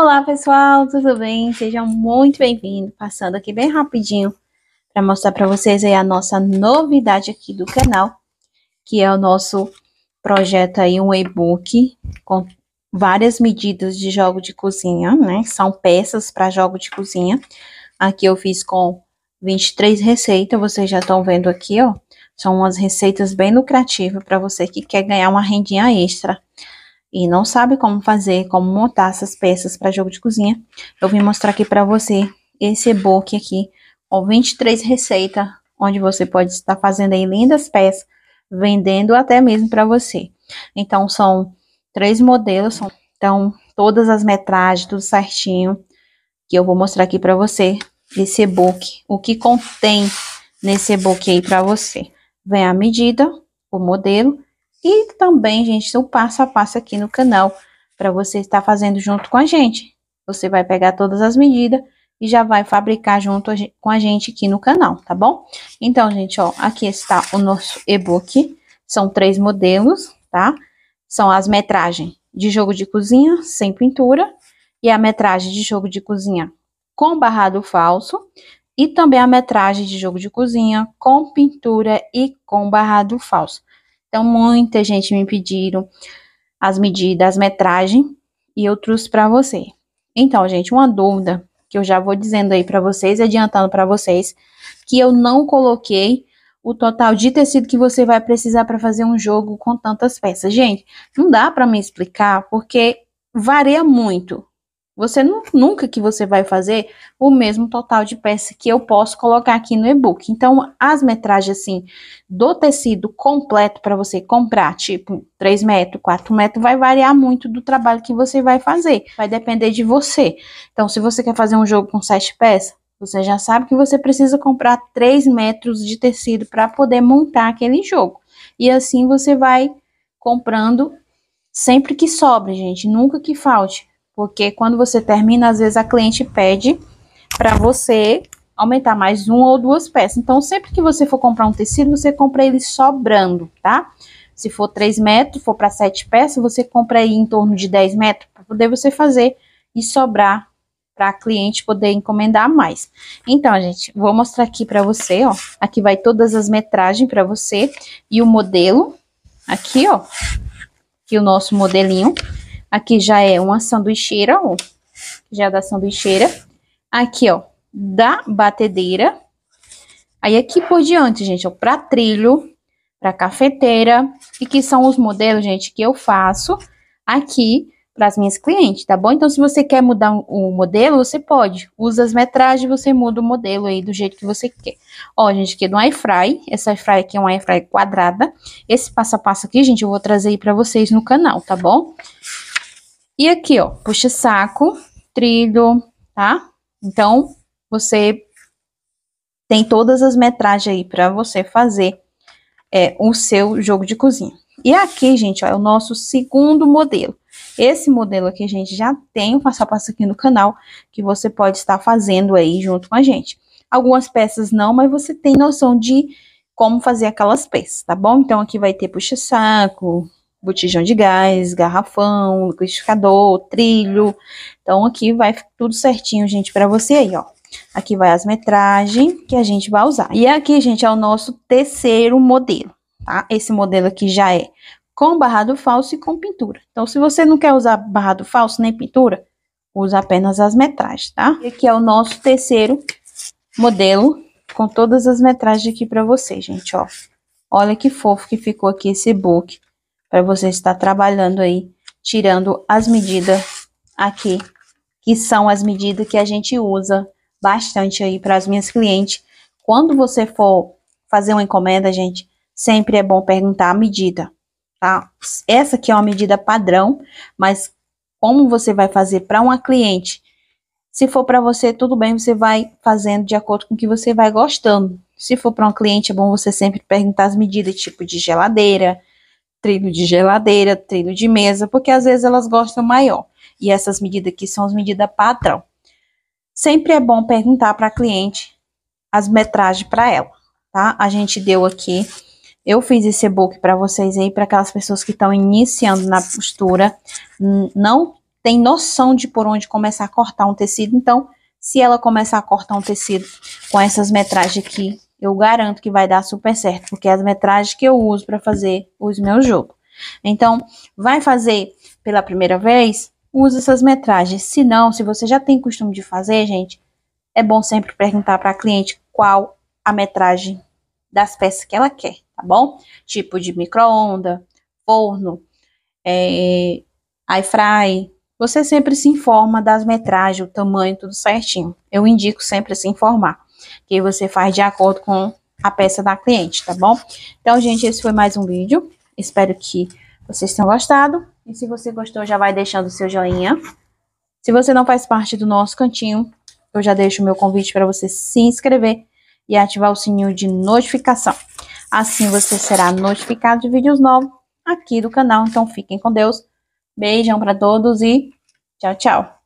Olá, pessoal, tudo bem? Sejam muito bem-vindos. Passando aqui bem rapidinho para mostrar para vocês aí a nossa novidade aqui do canal, que é o nosso projeto aí, um e-book com várias medidas de jogo de cozinha, né? São peças para jogo de cozinha. Aqui eu fiz com 23 receitas, vocês já estão vendo aqui, ó. São umas receitas bem lucrativas para você que quer ganhar uma rendinha extra e não sabe como fazer, como montar essas peças para jogo de cozinha, eu vim mostrar aqui para você esse e-book aqui com 23 receitas, onde você pode estar fazendo aí lindas peças, vendendo até mesmo para você. Então são três modelos, são, então todas as metragens, tudo certinho, que eu vou mostrar aqui para você esse e-book, o que contém nesse e-book aí para você. Vem a medida, o modelo e também, gente, o passo a passo aqui no canal para você estar fazendo junto com a gente. Você vai pegar todas as medidas e já vai fabricar junto com a gente aqui no canal, tá bom? Então, gente, ó, aqui está o nosso e-book. São três modelos, tá? São as metragens de jogo de cozinha sem pintura e a metragem de jogo de cozinha com barrado falso e também a metragem de jogo de cozinha com pintura e com barrado falso. Então, muita gente me pediram as medidas, as metragem, e eu trouxe para você. Então, gente, uma dúvida que eu já vou dizendo aí para vocês, adiantando para vocês, que eu não coloquei o total de tecido que você vai precisar para fazer um jogo com tantas peças. Gente, não dá para me explicar porque varia muito. Você nunca que você vai fazer o mesmo total de peça que eu posso colocar aqui no e-book. Então, as metragens, assim, do tecido completo para você comprar, tipo 3 metros, 4 metros, vai variar muito do trabalho que você vai fazer. Vai depender de você. Então, se você quer fazer um jogo com 7 peças, você já sabe que você precisa comprar 3 metros de tecido para poder montar aquele jogo. E assim você vai comprando sempre que sobra, gente, nunca que falte porque quando você termina, às vezes a cliente pede para você aumentar mais uma ou duas peças. Então, sempre que você for comprar um tecido, você compra ele sobrando, tá? Se for 3 metros, for para 7 peças, você compra aí em torno de 10 metros para poder você fazer e sobrar para cliente poder encomendar mais. Então, gente, vou mostrar aqui para você, ó. Aqui vai todas as metragens para você e o modelo aqui, ó. Aqui o nosso modelinho Aqui já é uma sanduicheira, ó. Já é da sanduicheira. Aqui, ó, da batedeira. Aí aqui por diante, gente, ó, pra trilho, pra cafeteira. E que são os modelos, gente, que eu faço aqui para as minhas clientes, tá bom? Então, se você quer mudar o modelo, você pode. Usa as metragens, você muda o modelo aí do jeito que você quer. Ó, gente, aqui é do iFry. Essa iFry aqui é uma iFry quadrada. Esse passo a passo aqui, gente, eu vou trazer aí para vocês no canal, tá bom? E aqui, ó, puxa saco, trilho, tá? Então, você tem todas as metragens aí para você fazer é, o seu jogo de cozinha. E aqui, gente, ó, é o nosso segundo modelo. Esse modelo aqui, a gente já tem o um passo a passo aqui no canal, que você pode estar fazendo aí junto com a gente. Algumas peças não, mas você tem noção de como fazer aquelas peças, tá bom? Então, aqui vai ter puxa-saco, botijão de gás, garrafão, liquidificador, trilho. Então aqui vai tudo certinho, gente, para você aí, ó. Aqui vai as metragens que a gente vai usar. E aqui, gente, é o nosso terceiro modelo, tá? Esse modelo aqui já é com barrado falso e com pintura. Então, se você não quer usar barrado falso nem pintura, usa apenas as metragens, tá? E aqui é o nosso terceiro modelo com todas as metragens aqui para você, gente, ó. Olha que fofo que ficou aqui esse book para você estar trabalhando aí, tirando as medidas aqui, que são as medidas que a gente usa bastante aí para as minhas clientes. Quando você for fazer uma encomenda, gente, sempre é bom perguntar a medida, tá? Essa aqui é uma medida padrão, mas como você vai fazer para uma cliente? Se for para você, tudo bem, você vai fazendo de acordo com o que você vai gostando. Se for para um cliente, é bom você sempre perguntar as medidas, tipo de geladeira, trilho de geladeira, trilho de mesa, porque às vezes elas gostam maior. E essas medidas aqui são as medidas padrão. Sempre é bom perguntar para a cliente as metragens para ela, tá? A gente deu aqui, eu fiz esse book para vocês aí, para aquelas pessoas que estão iniciando na costura, não tem noção de por onde começar a cortar um tecido, então se ela começar a cortar um tecido com essas metragens aqui, eu garanto que vai dar super certo, porque é as metragens que eu uso para fazer os meus jogos. Então, vai fazer pela primeira vez, use essas metragens. Se não, se você já tem costume de fazer, gente, é bom sempre perguntar para a cliente qual a metragem das peças que ela quer, tá bom? Tipo de micro-onda, forno, é, airfry. Você sempre se informa das metragens, o tamanho, tudo certinho. Eu indico sempre se informar que você faz de acordo com a peça da cliente, tá bom? Então, gente, esse foi mais um vídeo. Espero que vocês tenham gostado. E se você gostou, já vai deixando o seu joinha. Se você não faz parte do nosso cantinho, eu já deixo o meu convite para você se inscrever e ativar o sininho de notificação. Assim você será notificado de vídeos novos aqui do canal. Então fiquem com Deus. Beijão para todos e tchau, tchau.